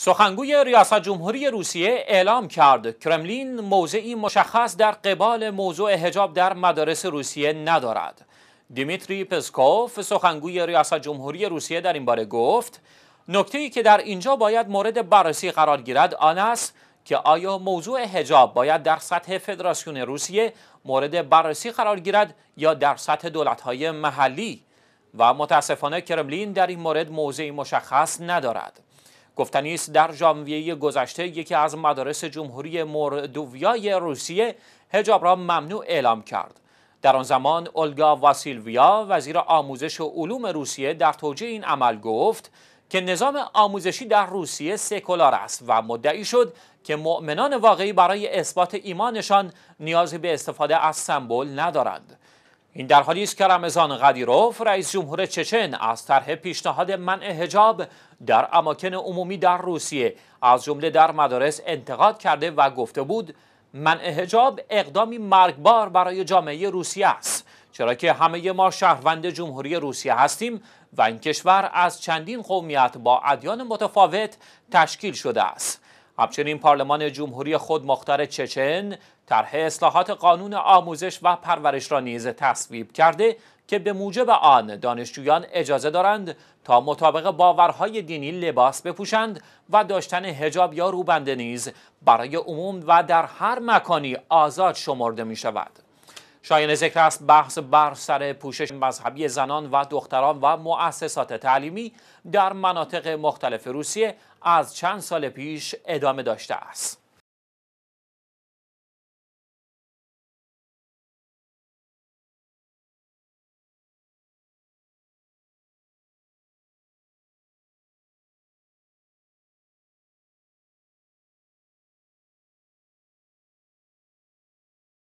سخنگوی ریاست جمهوری روسیه اعلام کرد کرملین موضعی مشخص در قبال موضوع حجاب در مدارس روسیه ندارد. دیمیتری پسکوف سخنگوی ریاست جمهوری روسیه در این باره گفت ای که در اینجا باید مورد بررسی قرار گیرد آن است که آیا موضوع حجاب باید در سطح فدراسیون روسیه مورد بررسی قرار گیرد یا در سطح دولت‌های محلی و متاسفانه کرملین در این مورد موضعی مشخص ندارد. گفتنی است در ژانویه گذشته یکی از مدارس جمهوری مردویای روسیه هجاب را ممنوع اعلام کرد در آن زمان اولگا واسیلویا وزیر آموزش و علوم روسیه در توجه این عمل گفت که نظام آموزشی در روسیه سکولار است و مدعی شد که مؤمنان واقعی برای اثبات ایمانشان نیازی به استفاده از سمبول ندارند این در حالی است که رمضان قدیروف رئیس جمهور چچن از طرح پیشنهاد منع حجاب در اماکن عمومی در روسیه از جمله در مدارس انتقاد کرده و گفته بود منع حجاب اقدامی مرگبار برای جامعه روسیه است چرا که همه ما شهروند جمهوری روسیه هستیم و این کشور از چندین قومیت با ادیان متفاوت تشکیل شده است همچنین پارلمان جمهوری خود مختار چچن طرح اصلاحات قانون آموزش و پرورش را نیز تصویب کرده که به موجب آن دانشجویان اجازه دارند تا مطابق باورهای دینی لباس بپوشند و داشتن هجاب یا روبنده نیز برای عموم و در هر مکانی آزاد شمرده می شود. شایان ذکر است بحث بر سر پوشش مذهبی زنان و دختران و مؤسسات تعلیمی در مناطق مختلف روسیه از چند سال پیش ادامه داشته است.